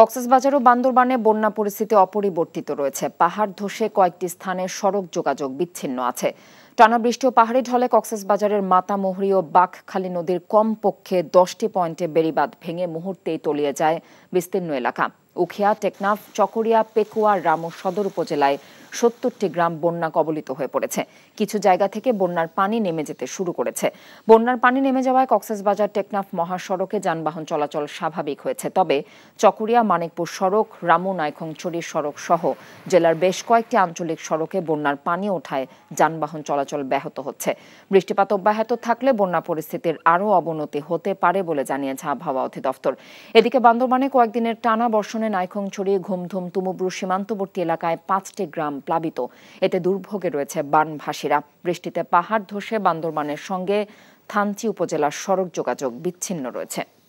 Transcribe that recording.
কক্সবাজার ও বান্দরবানে বন্যা পরিস্থিতি অপরিবর্তিত রয়েছে পাহাড় ধসে কয়েকটি স্থানে সড়ক যোগাযোগ বিচ্ছিন্ন আছে টানা বৃষ্টি ও পাহাড়ি ঢলে কক্সবাজারের মাতামোহরি ও বাঘখালী নদীর কমপক্ষে দশটি পয়েন্টে বেড়িবাঁধ ভেঙে মুহূর্তেই তলিয়ে যায় বিস্তীর্ণ এলাকা উখিয়া টেকনাফ চকরিয়া পেকুয়ার রামু সদর উপজেলায় সত্তরটি গ্রাম বন্যা কবলিত হয়ে পড়েছে কিছু জায়গা থেকে বন্যার পানি নেমে যেতে শুরু করেছে বন্যার পানি নেমে যাওয়ায় কক্সবাজার টেকনাফ মহাসড়কে যানবাহন চলাচল স্বাভাবিক হয়েছে তবে চকরিয়া মানিকপুর সড়ক রামু নাইখংছড়ি সড়ক সহ জেলার বেশ কয়েকটি আঞ্চলিক সড়কে বন্যার পানি ওঠায় যানবাহন চলাচল ব্যাহত হচ্ছে বৃষ্টিপাত অব্যাহত থাকলে বন্যা পরিস্থিতির আরও অবনতি হতে পারে বলে জানিয়েছে আবহাওয়া অধিদপ্তর এদিকে বান্দরবানে কয়েকদিনের টানা বর্ষণ নাইখং ছড়িয়ে ঘুমধুম তুমুব্রু সীমান্তবর্তী এলাকায় পাঁচটি গ্রাম প্লাবিত এতে দুর্ভোগে রয়েছে বানভাসীরা বৃষ্টিতে পাহাড় ধসে বান্দরবানের সঙ্গে থানচি উপজেলার সড়ক যোগাযোগ বিচ্ছিন্ন রয়েছে